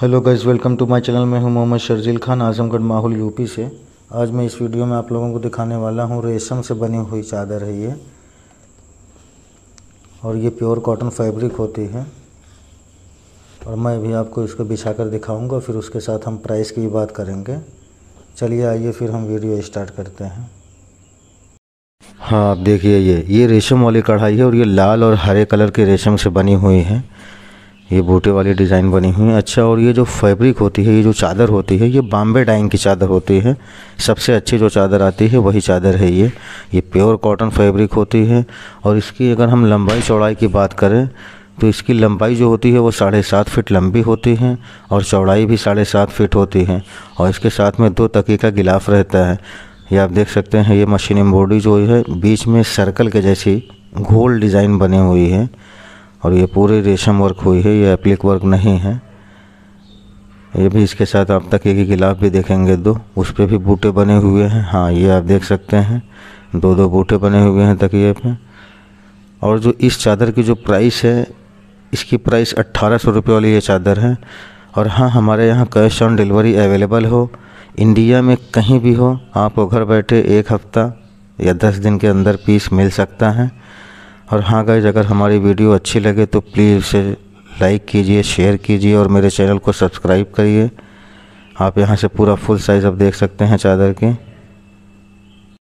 hello guys welcome to my channel मैं हूं मोहम्मद शर्जील खान आजमगढ़ माहौल यूपी से आज मैं इस वीडियो में आप लोगों को दिखाने वाला हूं रेशम से बनी हुई चादर है ये और ये प्योर कॉटन फैब्रिक होती है और मैं भी आपको इसको बिछा कर दिखाऊँगा फिर उसके साथ हम प्राइस की बात करेंगे चलिए आइए फिर हम वीडियो इस्टार्ट करते हैं हाँ आप देखिए ये ये रेशम वाली कढ़ाई है और ये लाल और हरे कलर के रेशम से बनी हुई है ये बूटे वाली डिज़ाइन बनी हुई है अच्छा और ये जो फैब्रिक होती है ये जो चादर होती है ये बॉम्बे डाइंग की चादर होती है सबसे अच्छी जो चादर आती है वही चादर है ये ये प्योर कॉटन फैब्रिक होती है और इसकी अगर हम लंबाई चौड़ाई की बात करें तो इसकी लंबाई जो होती है वो साढ़े सात फिट लंबी होती है और चौड़ाई भी साढ़े सात फिट होती है और इसके साथ में दो तकी का गिलाफ रहता है ये आप देख सकते हैं ये मशीन एम्ब्रॉयडरी जो है बीच में सर्कल के जैसी गोल डिज़ाइन बनी हुई है और ये पूरी रेशम वर्क हुई है ये एप्लिक वर्क नहीं है ये भी इसके साथ आप तक एक गिलाफ भी देखेंगे दो उस पर भी बूटे बने हुए हैं हाँ ये आप देख सकते हैं दो दो बूटे बने हुए हैं तकिए पे और जो इस चादर की जो प्राइस है इसकी प्राइस अट्ठारह सौ रुपये वाली ये चादर है और हाँ हमारे यहाँ कैश ऑन डिलीवरी अवेलेबल हो इंडिया में कहीं भी हो आपको घर बैठे एक हफ़्ता या दस दिन के अंदर पीस मिल सकता है और हाँ गाइज अगर हमारी वीडियो अच्छी लगे तो प्लीज़ इसे लाइक कीजिए शेयर कीजिए और मेरे चैनल को सब्सक्राइब करिए आप यहाँ से पूरा फुल साइज़ अब देख सकते हैं चादर की